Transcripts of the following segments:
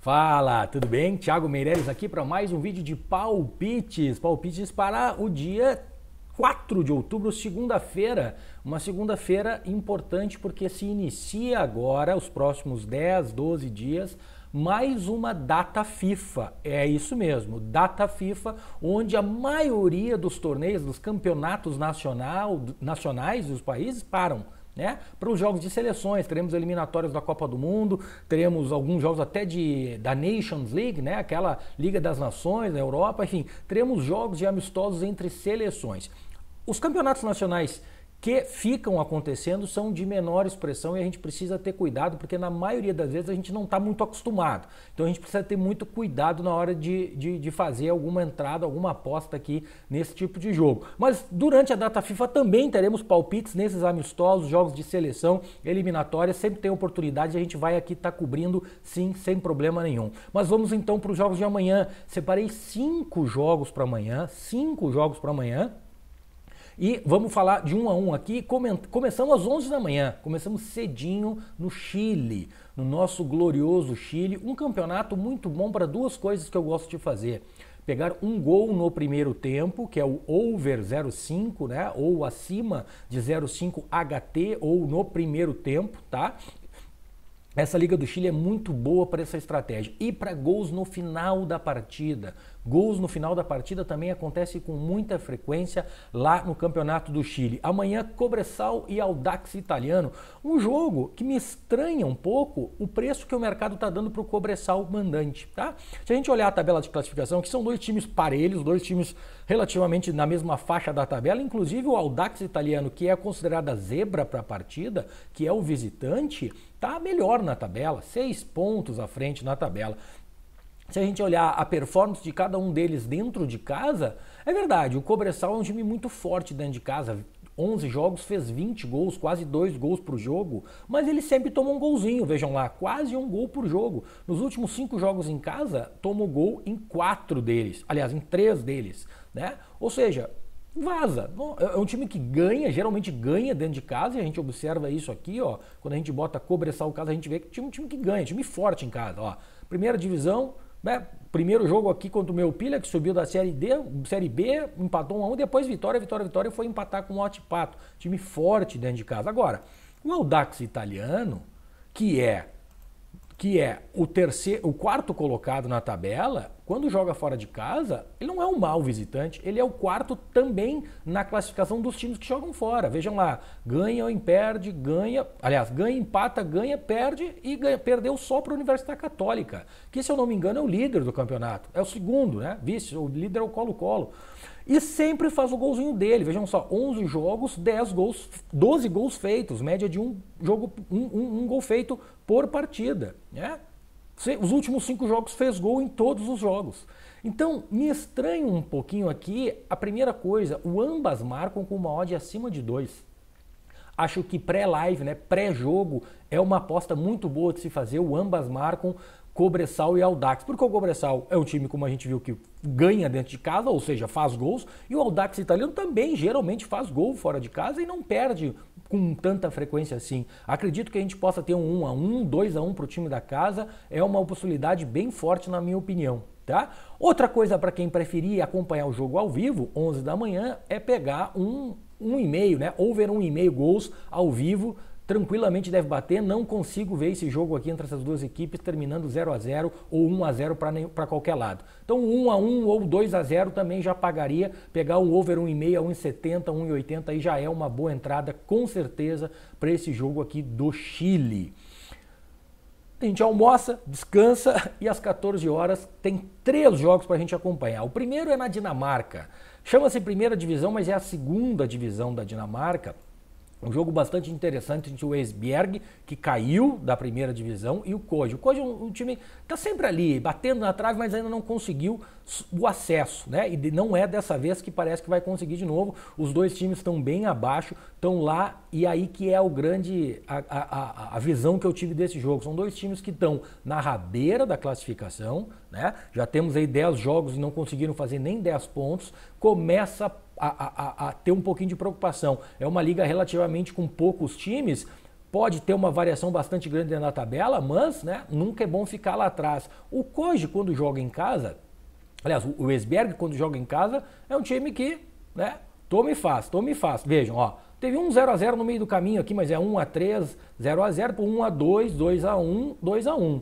Fala, tudo bem? Thiago Meireles aqui para mais um vídeo de palpites. Palpites para o dia 4 de outubro, segunda-feira. Uma segunda-feira importante porque se inicia agora, os próximos 10, 12 dias, mais uma data FIFA. É isso mesmo, data FIFA, onde a maioria dos torneios, dos campeonatos nacional, nacionais dos países param né? Para os jogos de seleções, teremos eliminatórias da Copa do Mundo, teremos alguns jogos até de da Nations League, né? Aquela Liga das Nações, da Europa, enfim, teremos jogos de amistosos entre seleções. Os campeonatos nacionais que ficam acontecendo são de menor expressão e a gente precisa ter cuidado, porque na maioria das vezes a gente não está muito acostumado. Então a gente precisa ter muito cuidado na hora de, de, de, fazer alguma entrada, alguma aposta aqui nesse tipo de jogo. Mas durante a data FIFA também teremos palpites nesses amistosos, jogos de seleção, eliminatórias, sempre tem oportunidade e a gente vai aqui estar tá cobrindo sim, sem problema nenhum. Mas vamos então para os jogos de amanhã. Separei cinco jogos para amanhã, cinco jogos para amanhã. E vamos falar de um a um aqui. Começamos às 11 da manhã, começamos cedinho no Chile, no nosso glorioso Chile. Um campeonato muito bom para duas coisas que eu gosto de fazer. Pegar um gol no primeiro tempo, que é o over 0,5, né? Ou acima de 0,5 HT ou no primeiro tempo, tá? Essa Liga do Chile é muito boa para essa estratégia. E para gols no final da partida. Gols no final da partida também acontece com muita frequência lá no Campeonato do Chile. Amanhã, Cobressal e Audax Italiano. Um jogo que me estranha um pouco o preço que o mercado está dando para o Cobressal mandante. Tá? Se a gente olhar a tabela de classificação, que são dois times parelhos, dois times relativamente na mesma faixa da tabela, inclusive o Audax Italiano, que é considerado a zebra para a partida, que é o visitante, está melhor na tabela, seis pontos à frente na tabela se a gente olhar a performance de cada um deles dentro de casa, é verdade, o Cobressal é um time muito forte dentro de casa. 11 jogos, fez 20 gols, quase 2 gols por jogo, mas ele sempre toma um golzinho, vejam lá, quase um gol por jogo. Nos últimos 5 jogos em casa, toma gol em 4 deles, aliás, em 3 deles, né? Ou seja, vaza. É, é um time que ganha, geralmente ganha dentro de casa, e a gente observa isso aqui, ó, quando a gente bota Cobressal casa, a gente vê que é um time que ganha, time forte em casa, ó. Primeira divisão, né? Primeiro jogo aqui contra o meu Pilha, que subiu da Série D, Série B, empatou 1 a 1, depois vitória, vitória, vitória, e foi empatar com o Otipato. Time forte dentro de casa. Agora, o Audax italiano, que é que é o terceiro, o quarto colocado na tabela, quando joga fora de casa, ele não é um mau visitante, ele é o quarto também na classificação dos times que jogam fora. Vejam lá, ganha ou perde, ganha, aliás, ganha, empata, ganha, perde e ganha, perdeu só para a Universidade Católica, que se eu não me engano é o líder do campeonato, é o segundo, né? Vice, o líder é o Colo-Colo. E sempre faz o golzinho dele. Vejam só, 11 jogos, 10 gols, 12 gols feitos, média de um jogo, um, um, um gol feito por partida. Né? Os últimos cinco jogos fez gol em todos os jogos. Então, me estranho um pouquinho aqui a primeira coisa, o ambas marcam com uma odd acima de 2. Acho que pré-live, né, pré-jogo, é uma aposta muito boa de se fazer, o ambas marcam. Cobressal e Aldax. Porque o Cobressal é um time, como a gente viu, que ganha dentro de casa, ou seja, faz gols, e o Aldax italiano também geralmente faz gol fora de casa e não perde com tanta frequência assim. Acredito que a gente possa ter um 1 a 1, 2 a 1 para o time da casa, é uma possibilidade bem forte na minha opinião. Tá? Outra coisa para quem preferir acompanhar o jogo ao vivo, 11 da manhã, é pegar um um e meio, né? Over um e meio gols ao vivo tranquilamente deve bater. Não consigo ver esse jogo aqui entre essas duas equipes terminando 0 a 0 ou 1 a 0 para qualquer lado. Então 1 a 1 ou 2 a 0 também já pagaria. Pegar um over 1,5, 1,70, 1,80 aí já é uma boa entrada com certeza para esse jogo aqui do Chile. A gente almoça, descansa e às 14 horas tem três jogos para a gente acompanhar. O primeiro é na Dinamarca. Chama-se primeira divisão, mas é a segunda divisão da Dinamarca. Um jogo bastante interessante entre o Esbjerg, que caiu da primeira divisão, e o Koji. O Koji é um, um time que está sempre ali, batendo na trave, mas ainda não conseguiu o acesso, né? E não é dessa vez que parece que vai conseguir de novo. Os dois times estão bem abaixo, estão lá, e aí que é o grande a, a, a visão que eu tive desse jogo. São dois times que estão na rabeira da classificação, né? Já temos aí 10 jogos e não conseguiram fazer nem 10 pontos. Começa a, a, a ter um pouquinho de preocupação. É uma liga relativamente com poucos times, pode ter uma variação bastante grande na tabela, mas né, nunca é bom ficar lá atrás. O Koji, quando joga em casa, aliás, o Esberg, quando joga em casa, é um time que, né, toma e faz, toma e faz. Vejam, ó, teve um 0 x 0 no meio do caminho aqui, mas é 1 x 3 0 x 0 1 x 2 2 x 1 2 x 1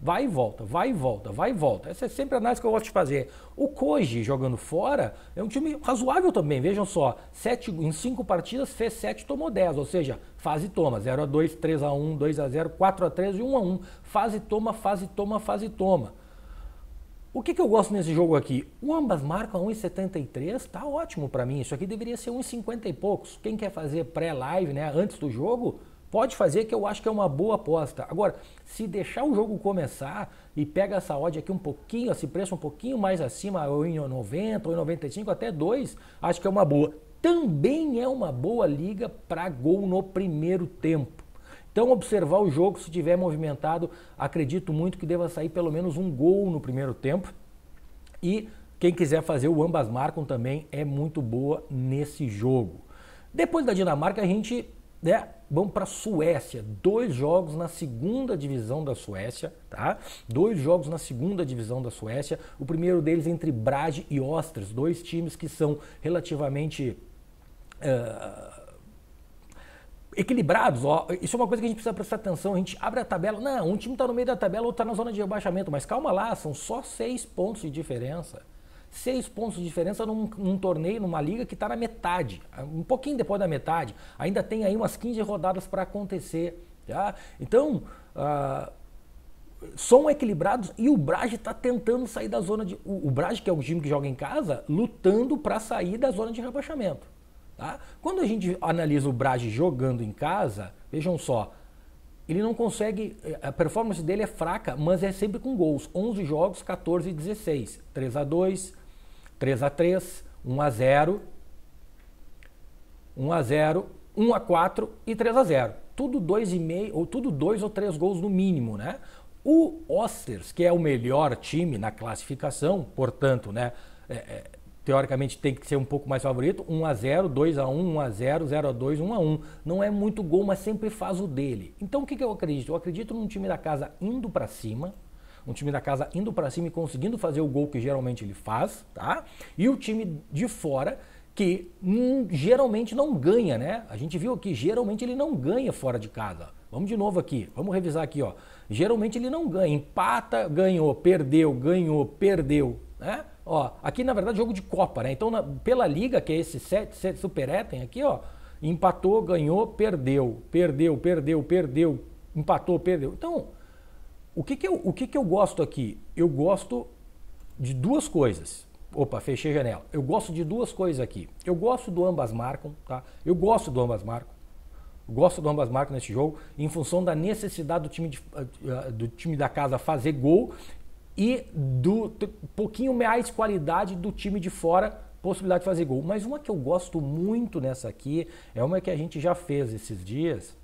Vai e volta, vai e volta, vai e volta. Essa é sempre a análise que eu gosto de fazer. O Koji jogando fora é um time razoável também. Vejam só, sete, em cinco partidas fez 7, tomou 10, ou seja, fase toma, 0 a 2, 3 a 1, 2 a 0, 4 a 3 e 1 a 1. Fase toma, fase toma, fase toma. O que, que eu gosto nesse jogo aqui? O ambas marcam 1,73, tá ótimo para mim. Isso aqui deveria ser 1,50 e poucos. Quem quer fazer pré-live, né, antes do jogo, Pode fazer que eu acho que é uma boa aposta. Agora, se deixar o jogo começar e pega essa odd aqui um pouquinho, esse preço um pouquinho mais acima, ou em 90, ou em 95, até 2, acho que é uma boa. Também é uma boa liga para gol no primeiro tempo. Então, observar o jogo, se tiver movimentado, acredito muito que deva sair pelo menos um gol no primeiro tempo. E quem quiser fazer o ambas marcam também é muito boa nesse jogo. Depois da Dinamarca, a gente né? Vamos para a Suécia, dois jogos na segunda divisão da Suécia, tá? Dois jogos na segunda divisão da Suécia. O primeiro deles entre Brage e Ostras, dois times que são relativamente uh equilibrados. Ó, isso é uma coisa que a gente precisa prestar atenção. A gente abre a tabela. Não, um time está no meio da tabela, outro está na zona de rebaixamento. Mas calma lá, são só seis pontos de diferença seis pontos de diferença num, num torneio, numa liga que está na metade, um pouquinho depois da metade. Ainda tem aí umas 15 rodadas para acontecer. Tá? Então, ah, são equilibrados e o Brage está tentando sair da zona de. O, o que é um time que joga em casa, lutando para sair da zona de rebaixamento. Tá? Quando a gente analisa o Brage jogando em casa, vejam só, ele não consegue. Eh, a performance dele é fraca, mas é sempre com gols. 11 jogos, 14 e 16. 3 a 2 3 a 3, 1 a 0, 1 a 0, 1 a 4 e 3 a 0. Tudo 2 e meio ou tudo 2 ou 3 gols no mínimo, né? O Osters, que é o melhor time na classificação, portanto, né, é, é teoricamente tem que ser um pouco mais favorito, 1 a 0, 2 a 1, 1 a 0, 0 a 2, 1 a 1. Não é muito gol, mas sempre faz o dele. Então o que, que eu acredito? Eu acredito num time da casa indo para cima, um time da casa indo para cima e conseguindo fazer o gol que geralmente ele faz, tá? E o time de fora que hum, geralmente não ganha, né? A gente viu aqui, geralmente ele não ganha fora de casa. Vamos de novo aqui, vamos revisar aqui, ó. Geralmente ele não ganha, empata, ganhou, perdeu, ganhou, perdeu, né? Ó, aqui na verdade jogo de Copa, né? Então na, pela liga que é esse set, set super aqui, ó, empatou, ganhou, perdeu, perdeu, perdeu, perdeu, empatou, perdeu. Então o que, que, eu, o que, que eu gosto aqui? Eu gosto de duas coisas. Opa, fechei a janela. Eu gosto de duas coisas aqui. Eu gosto do ambas marcam, tá? Eu gosto do ambas marcam. Gosto do ambas marcam nesse jogo, em função da necessidade do time, de, ah, ah, do time da casa fazer gol e do pouquinho mais qualidade do time de fora possibilidade de fazer gol. Mas uma que eu gosto muito nessa aqui é uma que a gente já fez esses dias,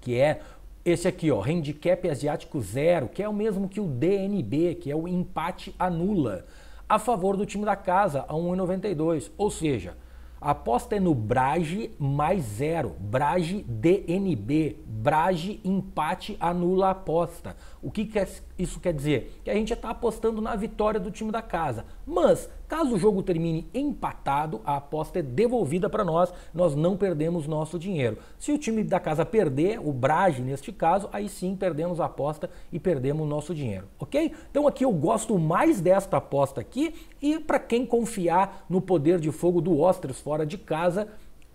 que é esse aqui, ó, handicap asiático zero, que é o mesmo que o DNB, que é o empate anula, a favor do time da casa, a 1,92. Ou seja, a aposta é no Brage mais zero, Brage DNB, Brage empate anula a aposta. O que, que, é isso quer dizer que a gente está apostando na vitória do time da casa. Mas, caso o jogo termine empatado, a aposta é devolvida para nós, nós não perdemos nosso dinheiro. Se o time da casa perder, o Brage neste caso, aí sim perdemos a aposta e perdemos nosso dinheiro, ok? Então aqui eu gosto mais desta aposta aqui e para quem confiar no poder de fogo do Ostras fora de casa,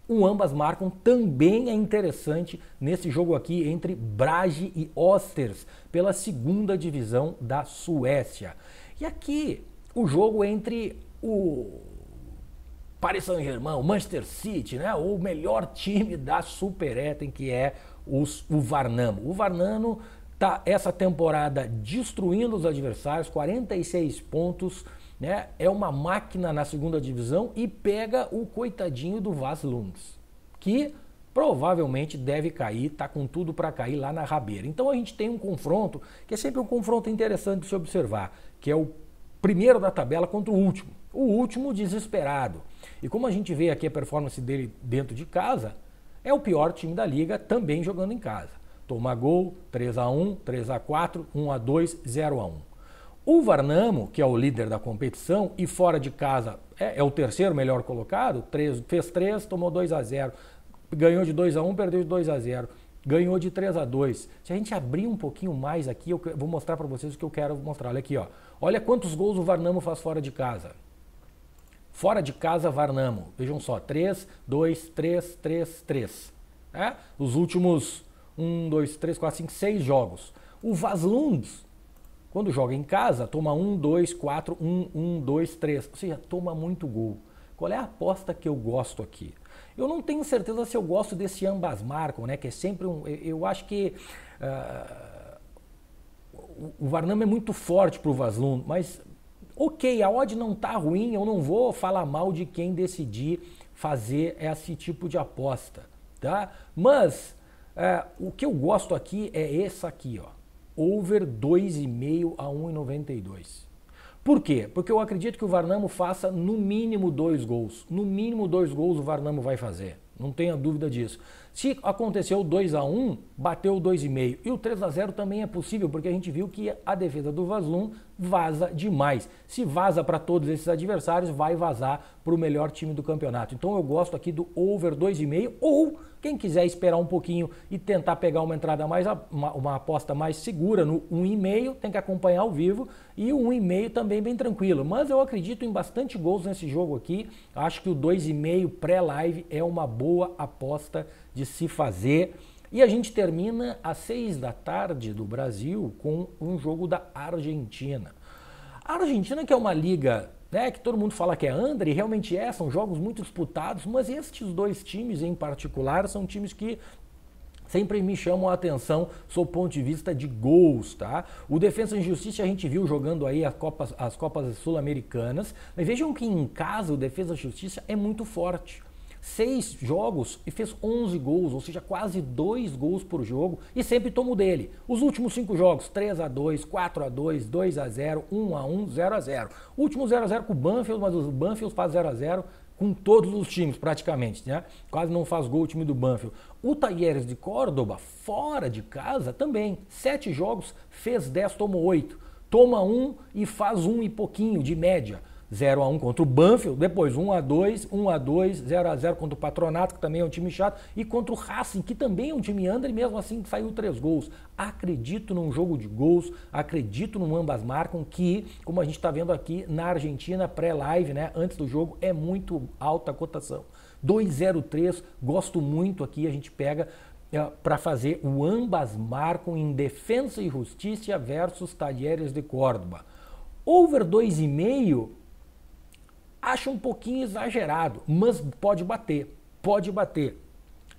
o ambas marcam também é interessante nesse jogo aqui entre Brage e Osters pela segunda divisão da Suécia. E aqui o jogo entre o Paris Saint-Germain, o Manchester City, né, o melhor time da Super Eten, que é os, o Varnamo. O Varnamo tá essa temporada destruindo os adversários, 46 pontos né, é uma máquina na segunda divisão e pega o coitadinho do Vaz que provavelmente deve cair, está com tudo para cair lá na rabeira. Então a gente tem um confronto, que é sempre um confronto interessante de se observar, que é o primeiro da tabela contra o último. O último desesperado. E como a gente vê aqui a performance dele dentro de casa, é o pior time da liga também jogando em casa. Toma gol, 3 a 1, 3 a 4, 1 a 2, 0 a 1. O Varnamo, que é o líder da competição e fora de casa é, é o terceiro melhor colocado, três, fez 3, tomou 2 a 0 ganhou de 2 a 1 um, perdeu de 2 a 0 ganhou de 3 a 2 Se a gente abrir um pouquinho mais aqui, eu vou mostrar para vocês o que eu quero mostrar. Olha aqui, ó. olha quantos gols o Varnamo faz fora de casa. Fora de casa, Varnamo. Vejam só, 3, 2, 3, 3, 3. Os últimos 1, 2, 3, 4, 5, 6 jogos. O Vaslund quando joga em casa, toma 1, 2, 4, 1, 1, 2, 3. Ou seja, toma muito gol. Qual é a aposta que eu gosto aqui? Eu não tenho certeza se eu gosto desse ambas marcam, né? Que é sempre um. Eu acho que. Uh, o Varnama é muito forte para o Vaslun, mas ok, a odd não tá ruim, eu não vou falar mal de quem decidir fazer esse tipo de aposta, tá? Mas uh, o que eu gosto aqui é essa aqui, ó over 2,5 a 1,92. Por quê? Porque eu acredito que o Varnamo faça no mínimo dois gols. No mínimo dois gols o Varnamo vai fazer. Não tenha dúvida disso. Se aconteceu 2 a 1 bateu 2,5. E o 3 a 0 também é possível, porque a gente viu que a defesa do Vaslum vaza demais. Se vaza para todos esses adversários, vai vazar para o melhor time do campeonato. Então eu gosto aqui do over 2,5 ou quem quiser esperar um pouquinho e tentar pegar uma entrada mais uma, uma aposta mais segura no 1,5, tem que acompanhar ao vivo e o 1,5 também bem tranquilo. Mas eu acredito em bastante gols nesse jogo aqui. Acho que o 2,5 pré-live é uma boa boa aposta de se fazer. E a gente termina às seis da tarde do Brasil com um jogo da Argentina. A Argentina, que é uma liga né, que todo mundo fala que é under, e realmente é, são jogos muito disputados, mas estes dois times em particular são times que sempre me chamam a atenção sob o ponto de vista de gols, tá? O Defensa e Justiça a gente viu jogando aí as Copas, as Copas Sul-Americanas, mas vejam que em casa o Defesa e Justiça é muito forte seis jogos e fez 11 gols, ou seja, quase dois gols por jogo e sempre tomo dele. Os últimos cinco jogos, 3 a 2 4 a 2 2 a 0 1 a 1 0 a 0 o Último 0 a 0 com o Banfield, mas o Banfield faz 0 a 0 com todos os times, praticamente, né? Quase não faz gol o time do Banfield. O Talheres de Córdoba, fora de casa, também. Sete jogos, fez 10, tomou 8. Toma um e faz um e pouquinho de média. 0 a 1 contra o Banfield, depois 1 a 2, 1 a 2, 0 a 0 contra o Patronato, que também é um time chato, e contra o Racing, que também é um time under e mesmo assim saiu três gols. Acredito num jogo de gols, acredito num ambas marcam que, como a gente está vendo aqui na Argentina pré-live, né, antes do jogo, é muito alta a cotação. 203, gosto muito aqui, a gente pega eh, para fazer o ambas marcam em Defensa e Justiça versus Talheres de Córdoba. Over 2,5 Acho um pouquinho exagerado, mas pode bater, pode bater.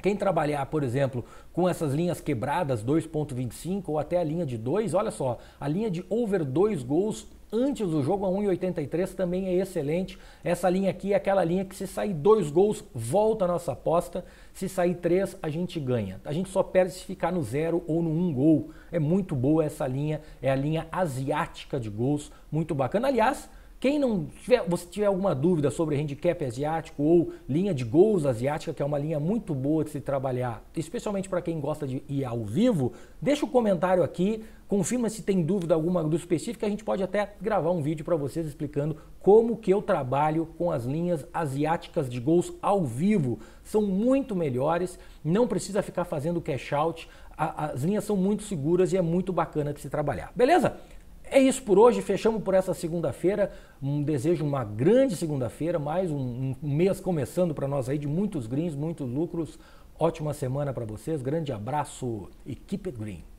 Quem trabalhar, por exemplo, com essas linhas quebradas, 2.25 ou até a linha de 2, olha só, a linha de over 2 gols antes do jogo a 1,83 também é excelente. Essa linha aqui é aquela linha que se sair dois gols, volta a nossa aposta. Se sair três, a gente ganha. A gente só perde se ficar no zero ou no um gol. É muito boa essa linha, é a linha asiática de gols, muito bacana. Aliás, quem não tiver, você tiver alguma dúvida sobre handicap asiático ou linha de gols asiática, que é uma linha muito boa de se trabalhar, especialmente para quem gosta de ir ao vivo, deixa o um comentário aqui, confirma se tem dúvida alguma do específico, a gente pode até gravar um vídeo para vocês explicando como que eu trabalho com as linhas asiáticas de gols ao vivo. São muito melhores, não precisa ficar fazendo cash out, as linhas são muito seguras e é muito bacana de se trabalhar. Beleza? É isso por hoje, fechamos por essa segunda-feira. Um desejo uma grande segunda-feira, mais um, um, mês começando para nós aí de muitos greens, muitos lucros. Ótima semana para vocês, grande abraço equipe green.